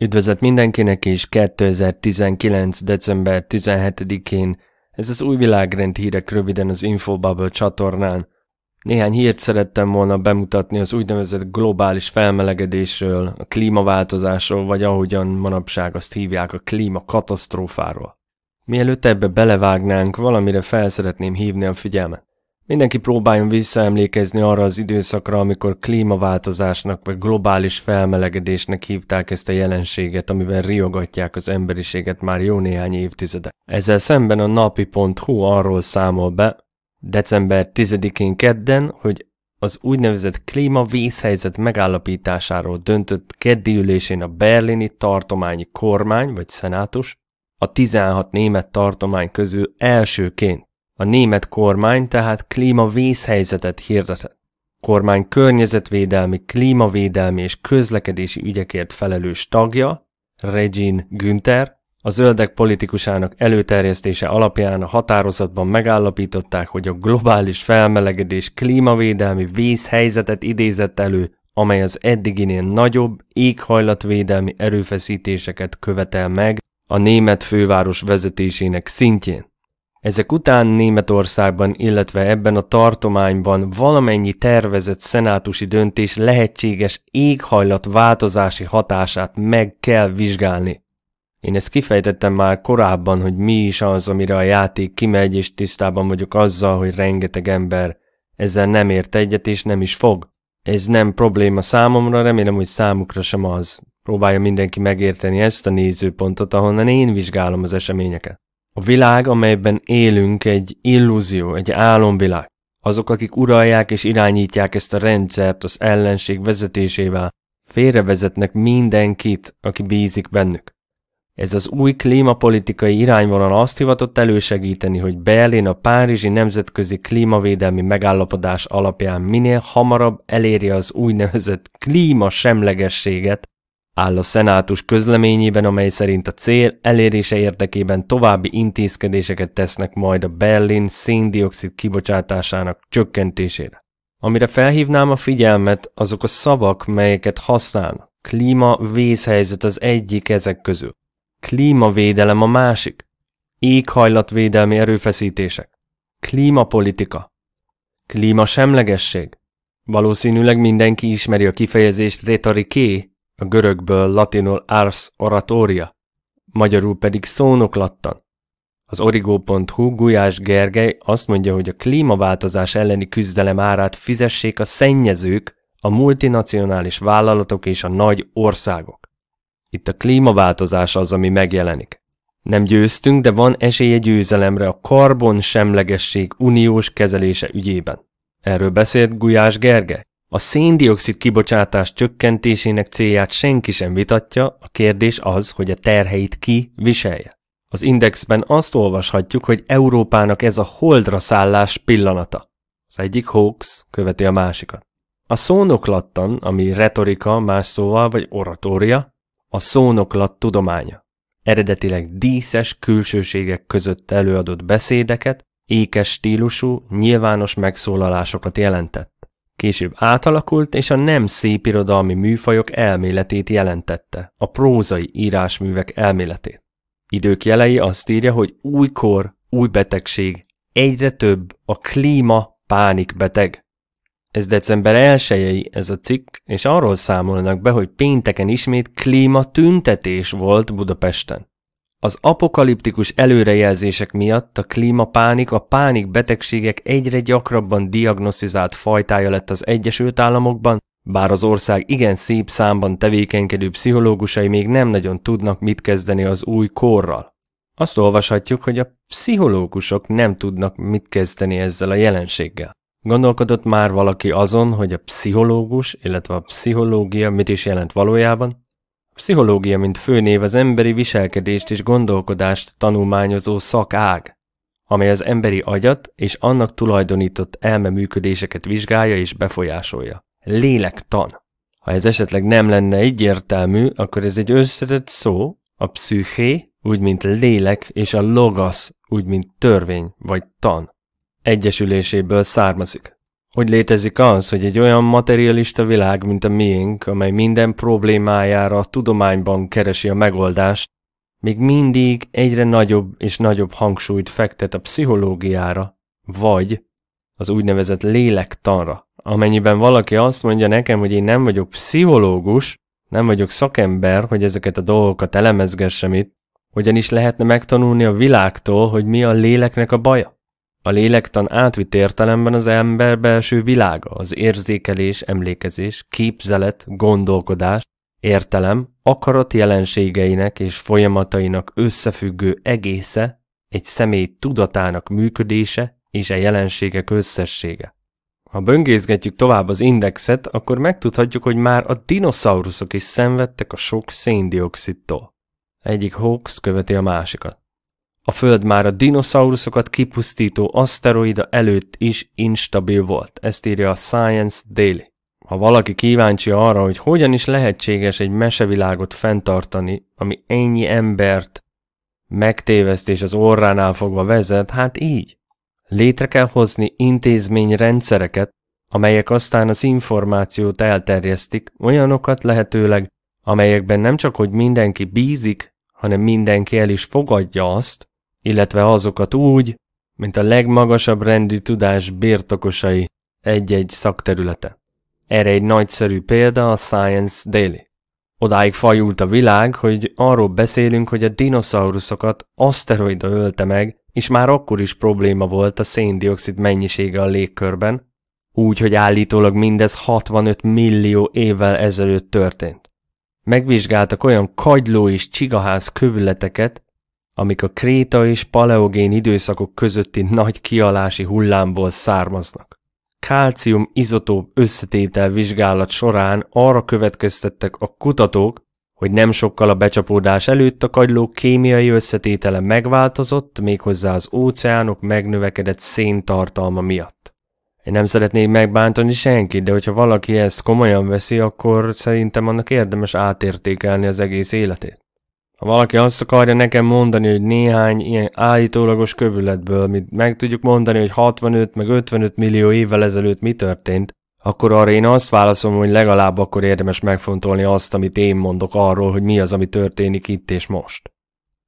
Üdvözlet mindenkinek és 2019. december 17-én ez az új világrend hírek röviden az Infobubble csatornán. Néhány hírt szerettem volna bemutatni az úgynevezett globális felmelegedésről, a klímaváltozásról, vagy ahogyan manapság azt hívják a klímakatasztrófáról. Mielőtt ebbe belevágnánk, valamire felszeretném hívni a figyelmet. Mindenki próbáljon visszaemlékezni arra az időszakra, amikor klímaváltozásnak vagy globális felmelegedésnek hívták ezt a jelenséget, amivel riogatják az emberiséget már jó néhány évtizede. Ezzel szemben a napi.hu arról számol be, december 10-én kedden, hogy az úgynevezett klímavészhelyzet megállapításáról döntött keddi ülésén a berlini tartományi kormány vagy szenátus a 16 német tartomány közül elsőként a német kormány tehát klímavészhelyzetet hirdetett. Kormány környezetvédelmi, klímavédelmi és közlekedési ügyekért felelős tagja, Regine Günther, a zöldek politikusának előterjesztése alapján a határozatban megállapították, hogy a globális felmelegedés klímavédelmi vészhelyzetet idézett elő, amely az eddiginél nagyobb éghajlatvédelmi erőfeszítéseket követel meg a német főváros vezetésének szintjén. Ezek után Németországban, illetve ebben a tartományban valamennyi tervezett szenátusi döntés lehetséges éghajlat változási hatását meg kell vizsgálni. Én ezt kifejtettem már korábban, hogy mi is az, amire a játék kimegy, és tisztában vagyok azzal, hogy rengeteg ember ezzel nem ért egyet, és nem is fog. Ez nem probléma számomra, remélem, hogy számukra sem az. Próbálja mindenki megérteni ezt a nézőpontot, ahonnan én vizsgálom az eseményeket. A világ, amelyben élünk, egy illúzió, egy álomvilág. Azok, akik uralják és irányítják ezt a rendszert az ellenség vezetésével, félrevezetnek mindenkit, aki bízik bennük. Ez az új klímapolitikai irányvonal azt hivatott elősegíteni, hogy Berlin a Párizsi Nemzetközi Klímavédelmi Megállapodás alapján minél hamarabb eléri az úgynevezett klímasemlegességet, áll a szenátus közleményében, amely szerint a cél elérése érdekében további intézkedéseket tesznek majd a Berlin széndiokszid kibocsátásának csökkentésére. Amire felhívnám a figyelmet, azok a szavak, melyeket használnak. Klíma vészhelyzet az egyik ezek közül. Klímavédelem a másik. Éghajlatvédelmi erőfeszítések. Klímapolitika. Klímasemlegesség. Valószínűleg mindenki ismeri a kifejezést retoriké, a görögből latinul ars oratoria, magyarul pedig szónoklattan. Az origó.hu Gulyás Gergely azt mondja, hogy a klímaváltozás elleni küzdelem árát fizessék a szennyezők, a multinacionális vállalatok és a nagy országok. Itt a klímaváltozás az, ami megjelenik. Nem győztünk, de van esélye győzelemre a karbon semlegesség uniós kezelése ügyében. Erről beszélt Gulyás Gergely. A széndiokszid kibocsátás csökkentésének célját senki sem vitatja, a kérdés az, hogy a terheit ki viselje. Az indexben azt olvashatjuk, hogy Európának ez a holdra szállás pillanata. Az egyik hoax követi a másikat. A szónoklattan, ami retorika más szóval, vagy oratória, a szónoklat tudománya. Eredetileg díszes külsőségek között előadott beszédeket, ékes stílusú, nyilvános megszólalásokat jelentett. Később átalakult, és a nem szép irodalmi műfajok elméletét jelentette, a prózai írásművek elméletét. Idők jelei azt írja, hogy újkor, új betegség, egyre több a klíma pánikbeteg. Ez december 1 ez a cikk, és arról számolnak be, hogy pénteken ismét tüntetés volt Budapesten. Az apokaliptikus előrejelzések miatt a klímapánik a pánik betegségek egyre gyakrabban diagnosztizált fajtája lett az Egyesült Államokban, bár az ország igen szép számban tevékenykedő pszichológusai még nem nagyon tudnak mit kezdeni az új korral. Azt olvashatjuk, hogy a pszichológusok nem tudnak mit kezdeni ezzel a jelenséggel. Gondolkodott már valaki azon, hogy a pszichológus, illetve a pszichológia mit is jelent valójában? pszichológia, mint főnév az emberi viselkedést és gondolkodást tanulmányozó szakág, amely az emberi agyat és annak tulajdonított működéseket vizsgálja és befolyásolja. Lélektan. Ha ez esetleg nem lenne egyértelmű, akkor ez egy összetett szó, a psziché, úgy mint lélek, és a logasz, úgy mint törvény vagy tan. Egyesüléséből származik hogy létezik az, hogy egy olyan materialista világ, mint a miénk, amely minden problémájára a tudományban keresi a megoldást, még mindig egyre nagyobb és nagyobb hangsúlyt fektet a pszichológiára, vagy az úgynevezett lélektanra. Amennyiben valaki azt mondja nekem, hogy én nem vagyok pszichológus, nem vagyok szakember, hogy ezeket a dolgokat elemezgessem itt, hogyan is lehetne megtanulni a világtól, hogy mi a léleknek a baja? A lélektan átvitt értelemben az ember belső világa, az érzékelés, emlékezés, képzelet, gondolkodás, értelem, akarat jelenségeinek és folyamatainak összefüggő egésze, egy személy tudatának működése és a jelenségek összessége. Ha böngészgetjük tovább az indexet, akkor megtudhatjuk, hogy már a dinoszauruszok is szenvedtek a sok széndioxidtól. Egyik hoax követi a másikat. A Föld már a dinoszauruszokat kipusztító aszteroida előtt is instabil volt, ezt írja a Science Daily. Ha valaki kíváncsi arra, hogy hogyan is lehetséges egy mesevilágot fenntartani, ami ennyi embert megtéveszt és az orránál fogva vezet, hát így. Létre kell hozni intézményrendszereket, amelyek aztán az információt elterjesztik, olyanokat lehetőleg, amelyekben nem csak hogy mindenki bízik, hanem mindenki el is fogadja azt, illetve azokat úgy, mint a legmagasabb rendű tudás birtokosai egy-egy szakterülete. Erre egy nagyszerű példa a Science Daily. Odáig fajult a világ, hogy arról beszélünk, hogy a dinoszauruszokat aszteroida ölte meg, és már akkor is probléma volt a széndiokszid mennyisége a légkörben, úgy, hogy állítólag mindez 65 millió évvel ezelőtt történt. Megvizsgáltak olyan kagyló és csigaház kövületeket, amik a kréta és paleogén időszakok közötti nagy kialási hullámból származnak. Kálcium izotóp összetétel vizsgálat során arra következtettek a kutatók, hogy nem sokkal a becsapódás előtt a kagyló kémiai összetétele megváltozott, méghozzá az óceánok megnövekedett széntartalma miatt. Én nem szeretnék megbántani senkit, de hogyha valaki ezt komolyan veszi, akkor szerintem annak érdemes átértékelni az egész életét. Ha valaki azt akarja nekem mondani, hogy néhány ilyen állítólagos kövületből, mi meg tudjuk mondani, hogy 65 meg 55 millió évvel ezelőtt mi történt, akkor arra én azt válaszolom, hogy legalább akkor érdemes megfontolni azt, amit én mondok arról, hogy mi az, ami történik itt és most.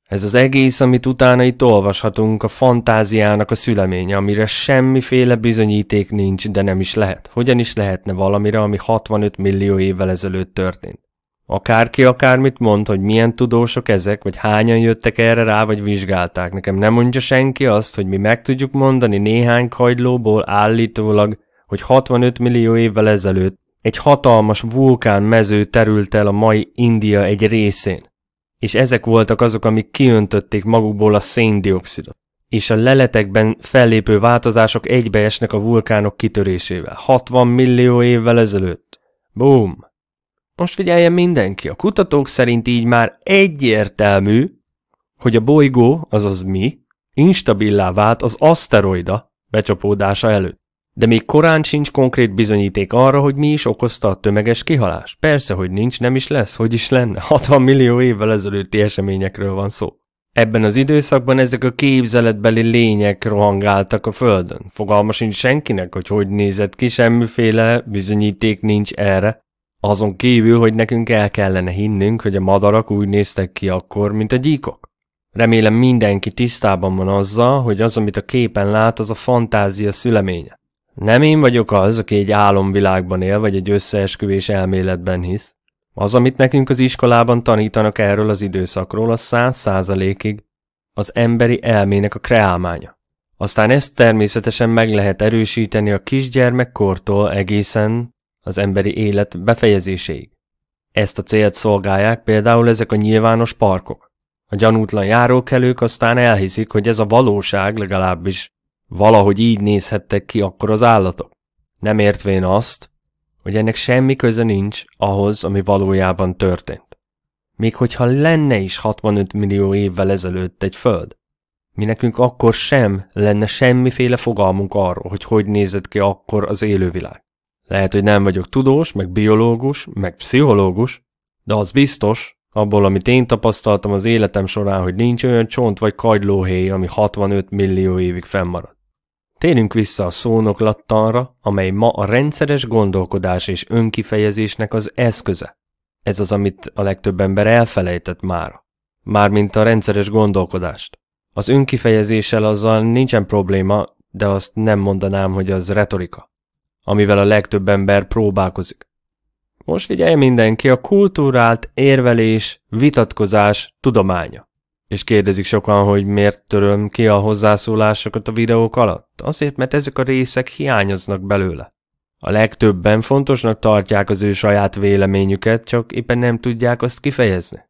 Ez az egész, amit utána itt olvashatunk, a fantáziának a szüleménye, amire semmiféle bizonyíték nincs, de nem is lehet. Hogyan is lehetne valamire, ami 65 millió évvel ezelőtt történt? akárki akármit mond, hogy milyen tudósok ezek, vagy hányan jöttek erre rá, vagy vizsgálták. Nekem nem mondja senki azt, hogy mi meg tudjuk mondani néhány hajlóból állítólag, hogy 65 millió évvel ezelőtt egy hatalmas mező terült el a mai India egy részén. És ezek voltak azok, amik kiöntötték magukból a széndiokszidot. És a leletekben fellépő változások egybeesnek a vulkánok kitörésével. 60 millió évvel ezelőtt. Boom! Most figyeljen mindenki, a kutatók szerint így már egyértelmű, hogy a bolygó, azaz mi, instabillá vált az aszteroida becsapódása előtt. De még korán sincs konkrét bizonyíték arra, hogy mi is okozta a tömeges kihalás. Persze, hogy nincs, nem is lesz, hogy is lenne. 60 millió évvel ezelőtti eseményekről van szó. Ebben az időszakban ezek a képzeletbeli lények rohangáltak a Földön. Fogalma sincs senkinek, hogy hogy nézett ki, semmiféle bizonyíték nincs erre. Azon kívül, hogy nekünk el kellene hinnünk, hogy a madarak úgy néztek ki akkor, mint a gyíkok. Remélem mindenki tisztában van azzal, hogy az, amit a képen lát, az a fantázia szüleménye. Nem én vagyok az, aki egy álomvilágban él, vagy egy összeesküvés elméletben hisz. Az, amit nekünk az iskolában tanítanak erről az időszakról, az száz százalékig az emberi elmének a kreálmánya. Aztán ezt természetesen meg lehet erősíteni a kisgyermekkortól egészen az emberi élet befejezéséig. Ezt a célt szolgálják például ezek a nyilvános parkok. A gyanútlan járókelők aztán elhiszik, hogy ez a valóság legalábbis valahogy így nézhettek ki akkor az állatok. Nem értvén azt, hogy ennek semmi köze nincs ahhoz, ami valójában történt. Még hogyha lenne is 65 millió évvel ezelőtt egy föld, mi nekünk akkor sem lenne semmiféle fogalmunk arról, hogy hogy nézett ki akkor az élővilág. Lehet, hogy nem vagyok tudós, meg biológus, meg pszichológus, de az biztos, abból, amit én tapasztaltam az életem során, hogy nincs olyan csont vagy kagylóhéj, ami 65 millió évig fennmarad. Térünk vissza a szónoklattanra, amely ma a rendszeres gondolkodás és önkifejezésnek az eszköze. Ez az, amit a legtöbb ember elfelejtett már. Mármint a rendszeres gondolkodást. Az önkifejezéssel azzal nincsen probléma, de azt nem mondanám, hogy az retorika amivel a legtöbb ember próbálkozik. Most figyelj mindenki, a kultúrált érvelés, vitatkozás tudománya. És kérdezik sokan, hogy miért töröm ki a hozzászólásokat a videók alatt. Azért, mert ezek a részek hiányoznak belőle. A legtöbben fontosnak tartják az ő saját véleményüket, csak éppen nem tudják azt kifejezni.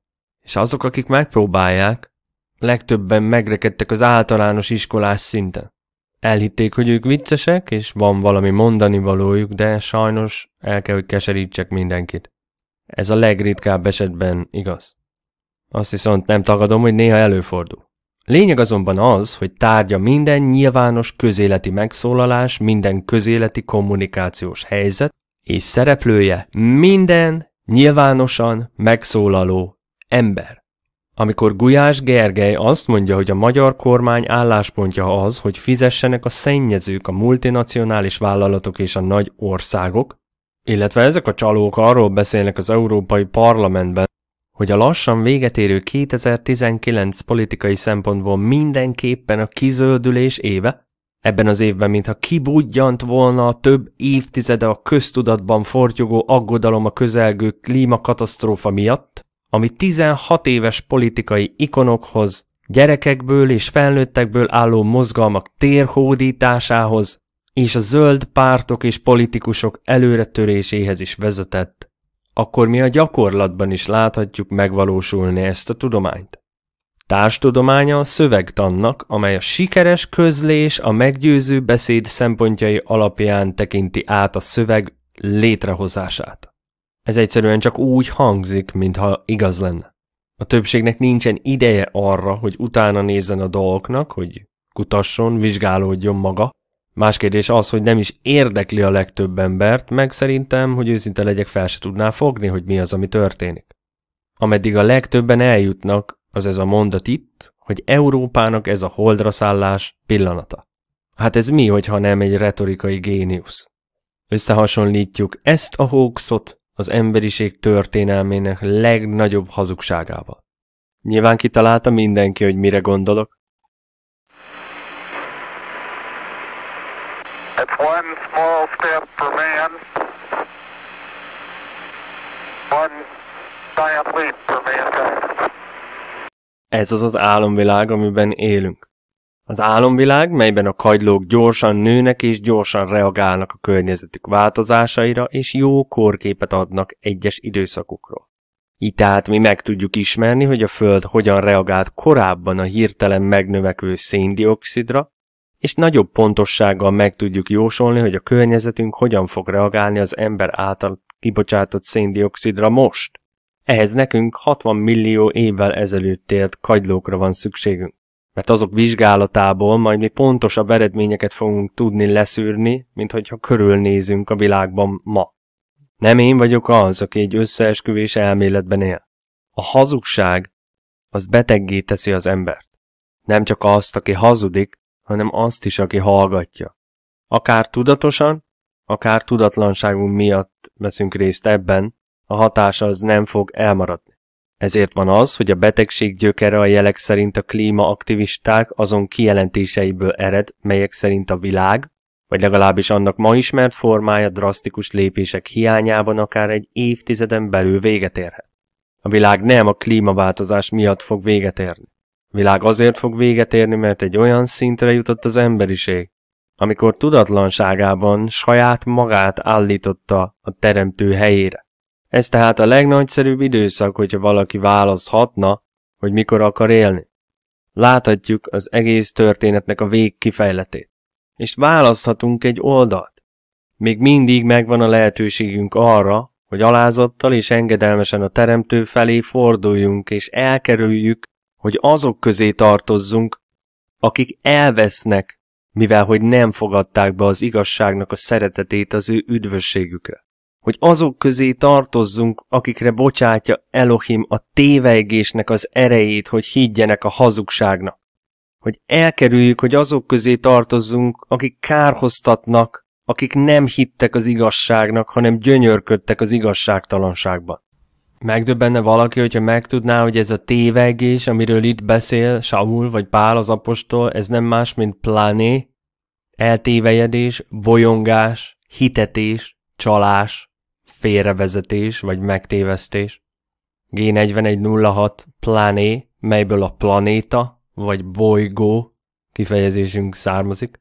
És azok, akik megpróbálják, legtöbben megrekedtek az általános iskolás szinten elhitték, hogy ők viccesek, és van valami mondani valójuk, de sajnos el kell, hogy keserítsek mindenkit. Ez a legritkább esetben igaz. Azt viszont nem tagadom, hogy néha előfordul. Lényeg azonban az, hogy tárgya minden nyilvános közéleti megszólalás, minden közéleti kommunikációs helyzet, és szereplője minden nyilvánosan megszólaló ember. Amikor Gulyás Gergely azt mondja, hogy a magyar kormány álláspontja az, hogy fizessenek a szennyezők, a multinacionális vállalatok és a nagy országok, illetve ezek a csalók arról beszélnek az Európai Parlamentben, hogy a lassan véget érő 2019 politikai szempontból mindenképpen a kizöldülés éve, ebben az évben mintha kibudjant volna a több évtizede a köztudatban fortyogó aggodalom a közelgő klímakatasztrófa miatt, ami 16 éves politikai ikonokhoz, gyerekekből és felnőttekből álló mozgalmak térhódításához és a zöld pártok és politikusok előretöréséhez is vezetett, akkor mi a gyakorlatban is láthatjuk megvalósulni ezt a tudományt. Társtudománya a szövegtannak, amely a sikeres közlés a meggyőző beszéd szempontjai alapján tekinti át a szöveg létrehozását. Ez egyszerűen csak úgy hangzik, mintha igaz lenne. A többségnek nincsen ideje arra, hogy utána nézzen a dolgoknak, hogy kutasson, vizsgálódjon maga. Más kérdés az, hogy nem is érdekli a legtöbb embert, meg szerintem, hogy őszinte legyek, fel se tudná fogni, hogy mi az, ami történik. Ameddig a legtöbben eljutnak, az ez a mondat itt, hogy Európának ez a holdra szállás pillanata. Hát ez mi, hogyha nem egy retorikai géniusz? Összehasonlítjuk ezt a hoaxot az emberiség történelmének legnagyobb hazugságával. Nyilván kitalálta mindenki, hogy mire gondolok. It's one small step for man, one giant leap for mankind. Ez az az álomvilág, amiben élünk. Az álomvilág, melyben a kagylók gyorsan nőnek és gyorsan reagálnak a környezetük változásaira, és jó korképet adnak egyes időszakukról. Így tehát mi meg tudjuk ismerni, hogy a Föld hogyan reagált korábban a hirtelen megnövekvő széndiokszidra, és nagyobb pontossággal meg tudjuk jósolni, hogy a környezetünk hogyan fog reagálni az ember által kibocsátott széndiokszidra most. Ehhez nekünk 60 millió évvel ezelőtt élt kagylókra van szükségünk mert azok vizsgálatából majd mi pontosabb eredményeket fogunk tudni leszűrni, mint hogyha körülnézünk a világban ma. Nem én vagyok az, aki egy összeesküvés elméletben él. A hazugság az beteggé teszi az embert. Nem csak azt, aki hazudik, hanem azt is, aki hallgatja. Akár tudatosan, akár tudatlanságunk miatt veszünk részt ebben, a hatása az nem fog elmaradni. Ezért van az, hogy a betegség gyökere a jelek szerint a klímaaktivisták azon kijelentéseiből ered, melyek szerint a világ, vagy legalábbis annak ma ismert formája drasztikus lépések hiányában akár egy évtizeden belül véget érhet. A világ nem a klímaváltozás miatt fog véget érni. A világ azért fog véget érni, mert egy olyan szintre jutott az emberiség, amikor tudatlanságában saját magát állította a teremtő helyére. Ez tehát a legnagyszerűbb időszak, hogyha valaki választhatna, hogy mikor akar élni. Láthatjuk az egész történetnek a végkifejletét. És választhatunk egy oldalt. Még mindig megvan a lehetőségünk arra, hogy alázattal és engedelmesen a Teremtő felé forduljunk, és elkerüljük, hogy azok közé tartozzunk, akik elvesznek, mivel hogy nem fogadták be az igazságnak a szeretetét az ő üdvösségükre hogy azok közé tartozzunk, akikre bocsátja Elohim a tévegésnek az erejét, hogy higgyenek a hazugságnak. Hogy elkerüljük, hogy azok közé tartozzunk, akik kárhoztatnak, akik nem hittek az igazságnak, hanem gyönyörködtek az igazságtalanságban. Megdöbbenne valaki, hogyha megtudná, hogy ez a tévegés, amiről itt beszél Saul vagy Pál az apostol, ez nem más, mint pláné, eltévejedés, bolyongás, hitetés, csalás, félrevezetés vagy megtévesztés. G4106 plané, melyből a planéta vagy bolygó kifejezésünk származik.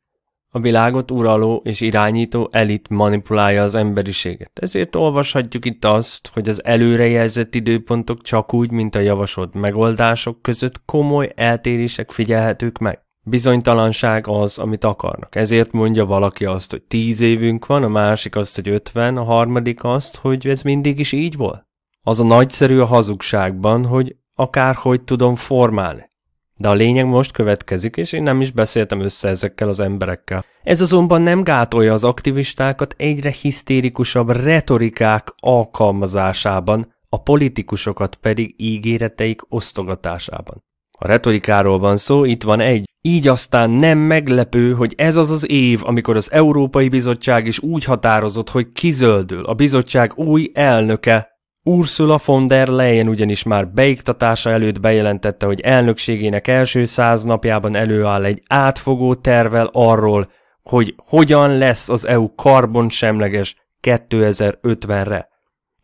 A világot uraló és irányító elit manipulálja az emberiséget. Ezért olvashatjuk itt azt, hogy az előrejelzett időpontok csak úgy, mint a javasolt megoldások között komoly eltérések figyelhetők meg bizonytalanság az, amit akarnak. Ezért mondja valaki azt, hogy tíz évünk van, a másik azt, hogy ötven, a harmadik azt, hogy ez mindig is így volt. Az a nagyszerű a hazugságban, hogy akárhogy tudom formálni. De a lényeg most következik, és én nem is beszéltem össze ezekkel az emberekkel. Ez azonban nem gátolja az aktivistákat egyre hisztérikusabb retorikák alkalmazásában, a politikusokat pedig ígéreteik osztogatásában. A retorikáról van szó, itt van egy. Így aztán nem meglepő, hogy ez az az év, amikor az Európai Bizottság is úgy határozott, hogy kizöldül a bizottság új elnöke. Ursula von der Leyen ugyanis már beiktatása előtt bejelentette, hogy elnökségének első száz napjában előáll egy átfogó tervel arról, hogy hogyan lesz az EU karbonsemleges 2050-re.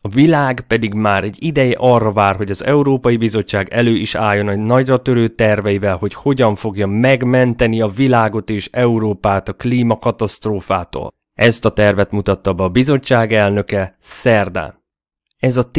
A világ pedig már egy ideje arra vár, hogy az Európai Bizottság elő is álljon egy nagyra törő terveivel, hogy hogyan fogja megmenteni a világot és Európát a klímakatasztrófától. Ezt a tervet mutatta be a bizottság elnöke szerdán. Ez a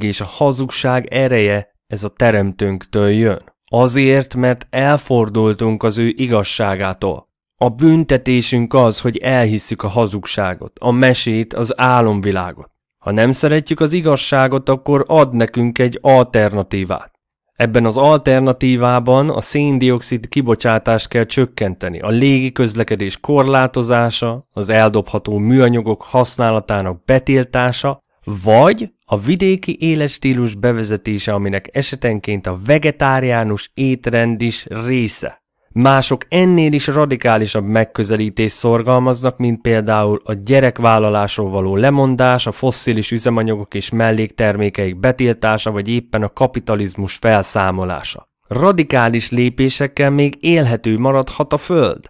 és a hazugság ereje, ez a teremtőnktől jön. Azért, mert elfordultunk az ő igazságától. A büntetésünk az, hogy elhisszük a hazugságot, a mesét, az álomvilágot. Ha nem szeretjük az igazságot, akkor ad nekünk egy alternatívát. Ebben az alternatívában a széndiokszid kibocsátást kell csökkenteni, a légi közlekedés korlátozása, az eldobható műanyagok használatának betiltása, vagy a vidéki életstílus bevezetése, aminek esetenként a vegetáriánus étrend is része. Mások ennél is radikálisabb megközelítés szorgalmaznak, mint például a gyerekvállalásról való lemondás, a fosszilis üzemanyagok és melléktermékeik betiltása, vagy éppen a kapitalizmus felszámolása. Radikális lépésekkel még élhető maradhat a Föld.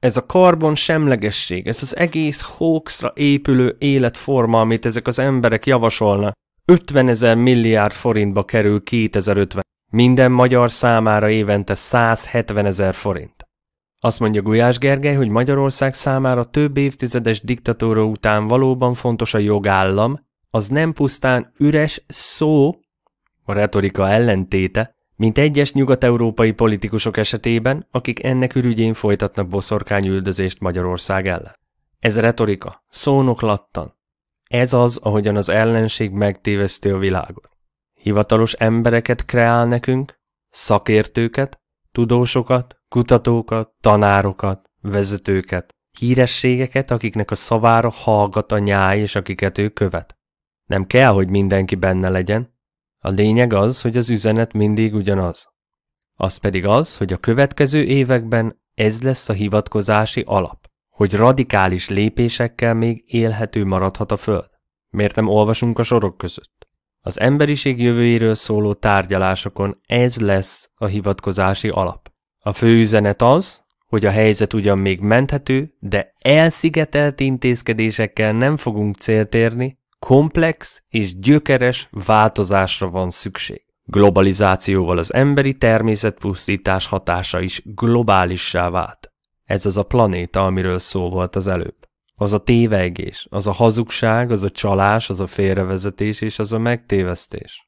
Ez a karbon semlegesség, ez az egész hoaxra épülő életforma, amit ezek az emberek javasolnak, 50 ezer milliárd forintba kerül 2050 minden magyar számára évente 170 ezer forint. Azt mondja Gulyás Gergely, hogy Magyarország számára több évtizedes diktatúra után valóban fontos a jogállam, az nem pusztán üres szó, a retorika ellentéte, mint egyes nyugat-európai politikusok esetében, akik ennek ürügyén folytatnak boszorkányüldözést Magyarország ellen. Ez retorika, szónoklattan. Ez az, ahogyan az ellenség megtévesztő a világot hivatalos embereket kreál nekünk, szakértőket, tudósokat, kutatókat, tanárokat, vezetőket, hírességeket, akiknek a szavára hallgat a nyáj és akiket ő követ. Nem kell, hogy mindenki benne legyen. A lényeg az, hogy az üzenet mindig ugyanaz. Az pedig az, hogy a következő években ez lesz a hivatkozási alap, hogy radikális lépésekkel még élhető maradhat a Föld. Miért nem olvasunk a sorok között? Az emberiség jövőjéről szóló tárgyalásokon ez lesz a hivatkozási alap. A fő üzenet az, hogy a helyzet ugyan még menthető, de elszigetelt intézkedésekkel nem fogunk célt érni, komplex és gyökeres változásra van szükség. Globalizációval az emberi természetpusztítás hatása is globálissá vált. Ez az a planéta, amiről szó volt az előbb az a tévegés, az a hazugság, az a csalás, az a félrevezetés és az a megtévesztés.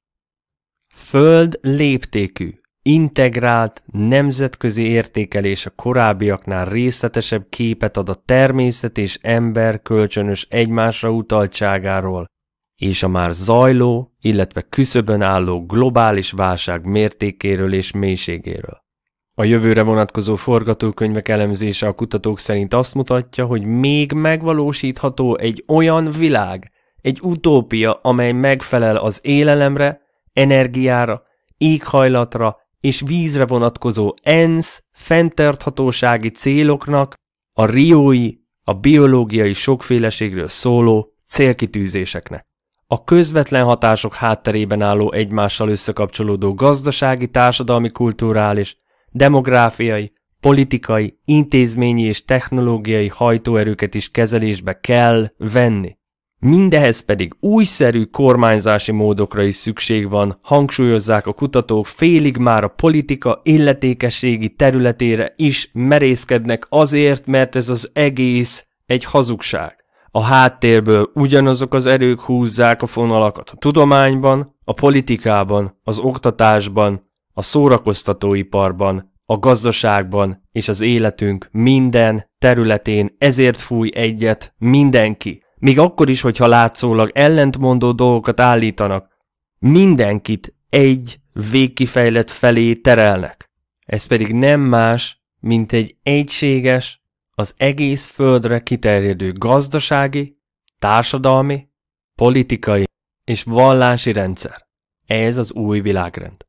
Föld léptékű, integrált, nemzetközi értékelés a korábbiaknál részletesebb képet ad a természet és ember kölcsönös egymásra utaltságáról, és a már zajló, illetve küszöbön álló globális válság mértékéről és mélységéről. A jövőre vonatkozó forgatókönyvek elemzése a kutatók szerint azt mutatja, hogy még megvalósítható egy olyan világ, egy utópia, amely megfelel az élelemre, energiára, éghajlatra és vízre vonatkozó ENSZ fenntarthatósági céloknak, a riói, a biológiai sokféleségről szóló célkitűzéseknek. A közvetlen hatások hátterében álló egymással összekapcsolódó gazdasági, társadalmi, kulturális demográfiai, politikai, intézményi és technológiai hajtóerőket is kezelésbe kell venni. Mindehez pedig újszerű kormányzási módokra is szükség van, hangsúlyozzák a kutatók, félig már a politika illetékességi területére is merészkednek azért, mert ez az egész egy hazugság. A háttérből ugyanazok az erők húzzák a fonalakat a tudományban, a politikában, az oktatásban, a szórakoztatóiparban, a gazdaságban és az életünk minden területén ezért fúj egyet mindenki. Még akkor is, hogyha látszólag ellentmondó dolgokat állítanak, mindenkit egy végkifejlett felé terelnek. Ez pedig nem más, mint egy egységes, az egész földre kiterjedő gazdasági, társadalmi, politikai és vallási rendszer. Ez az új világrend.